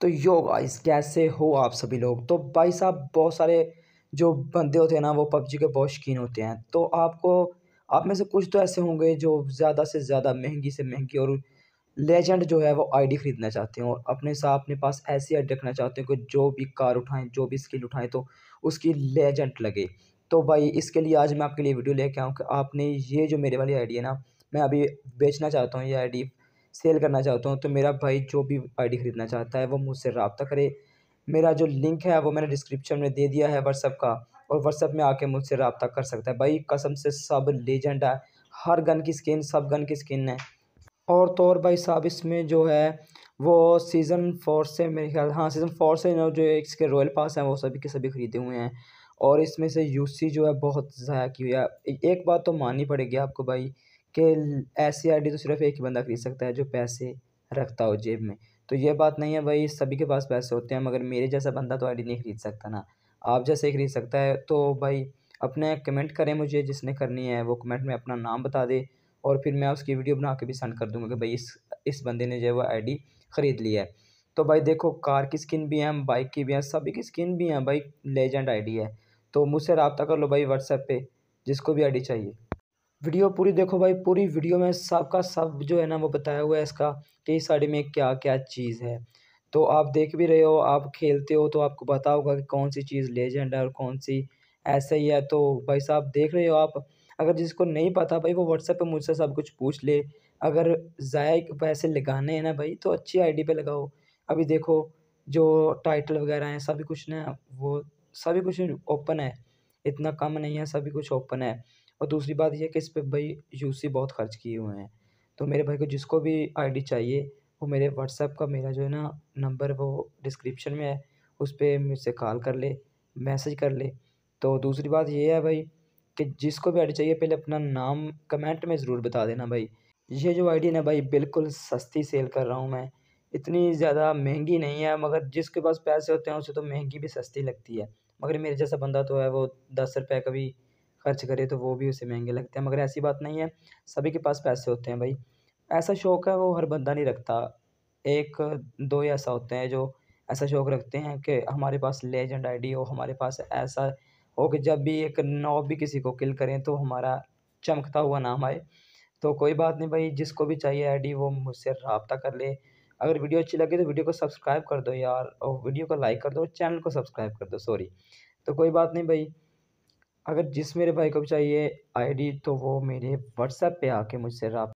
तो yo guys कैसे हो आप सभी लोग तो भाई साहब बहुत सारे जो बंदे होते हैं ना वो पबजी के बहुत शौकीन होते हैं तो आपको आप में से कुछ तो ऐसे होंगे जो ज़्यादा से ज़्यादा महंगी से महंगी और लेजेंड जो है वो आईडी ख़रीदना चाहते हैं और अपने साथ अपने पास ऐसी आईडी रखना चाहते हैं कि जो भी कार उठाएं जो भी स्किल उठाएं तो उसकी लेजेंड लगे तो भाई इसके लिए आज मैं आपके लिए वीडियो लेके आऊँ कि आपने ये जो मेरे वाली आईडी है ना मैं अभी बेचना चाहता हूँ ये आईडी सेल करना चाहता हूँ तो मेरा भाई जो भी आईडी ख़रीदना चाहता है वो मुझसे रबता करे मेरा जो लिंक है वो मैंने डिस्क्रिप्शन में दे दिया है व्हाट्सअप का और व्हाट्सअप में आके मुझसे रबता कर सकता है भाई कसम से सब लेजेंड है हर गन की स्किन सब गन की स्किन है और तो और भाई साहब इसमें जो है वो सीज़न फोर से मेरे ख्याल हाँ सीज़न फोर से जो इसके रॉयल पास हैं वो सभी के सभी ख़रीदे हुए हैं और इसमें से यूसी जो है बहुत ज़ाया की हुई है एक बात तो माननी पड़ेगी आपको भाई कि ऐसी आईडी तो सिर्फ एक ही बंदा खरीद सकता है जो पैसे रखता हो जेब में तो ये बात नहीं है भाई सभी के पास पैसे होते हैं मगर मेरे जैसा बंदा तो आईडी नहीं खरीद सकता ना आप जैसे खरीद सकता है तो भाई अपने कमेंट करें मुझे जिसने करनी है वो कमेंट में अपना नाम बता दे और फिर मैं उसकी वीडियो बना के भी सेंड कर दूँगा कि भाई इस इस बंदे ने जो है वो डी ख़रीद लिया है तो भाई देखो कार की स्किन भी है बाइक की भी है सभी की स्किन भी है भाई लेजेंड आईडी है तो मुझसे रबता कर लो भाई व्हाट्सएप पे जिसको भी आईडी चाहिए वीडियो पूरी देखो भाई पूरी वीडियो में सबका सब जो है ना वो बताया हुआ है इसका कि इस साड़ी में क्या क्या चीज़ है तो आप देख भी रहे हो आप खेलते हो तो आपको पता होगा कि कौन सी चीज़ लेजेंड है और कौन सी ऐसे ही है तो भाई साहब देख रहे हो आप अगर जिसको नहीं पता भाई वो व्हाट्सएप पे मुझसे सब कुछ पूछ ले अगर ज़ाय पैसे लगाने हैं ना भाई तो अच्छी आईडी पे लगाओ अभी देखो जो टाइटल वगैरह हैं सभी कुछ ना वो सभी कुछ ओपन है इतना कम नहीं है सभी कुछ ओपन है और दूसरी बात यह कि इस पर भाई यू सी बहुत खर्च किए हुए हैं तो मेरे भाई को जिसको भी आई डी चाहिए वो मेरे व्हाट्सएप का मेरा जो है ना नंबर वो डिस्क्रिप्शन में है उस पर मुझसे कॉल कर ले मैसेज कर ले तो दूसरी बात ये है भाई कि जिसको भी आई डी चाहिए पहले अपना नाम कमेंट में ज़रूर बता देना भाई ये जो आई डी ना भाई बिल्कुल सस्ती सेल कर रहा हूँ मैं इतनी ज़्यादा महंगी नहीं है मगर जिसके पास पैसे होते हैं उसे तो महंगी भी सस्ती लगती है मगर मेरे जैसा बंदा तो है वो दस रुपये का भी खर्च करे तो वो भी उसे महंगे लगते हैं मगर ऐसी बात नहीं है सभी के पास पैसे होते हैं भाई ऐसा शौक़ है वो हर बंदा नहीं रखता एक दो ही ऐसा होते हैं जो ऐसा शौक़ रखते हैं कि हमारे पास लेजेंड आईडी हो हमारे पास ऐसा हो कि जब भी एक नॉब भी किसी को किल करें तो हमारा चमकता हुआ नाम आए तो कोई बात नहीं भाई जिसको भी चाहिए आईडी वो मुझसे रबता कर ले अगर वीडियो अच्छी लगे तो वीडियो को सब्सक्राइब कर दो यार और वीडियो को लाइक कर दो चैनल को सब्सक्राइब कर दो सॉरी तो कोई बात नहीं भाई अगर जिस मेरे भाई को भी चाहिए आईडी तो वो मेरे व्हाट्सएप पे आके मुझसे रहा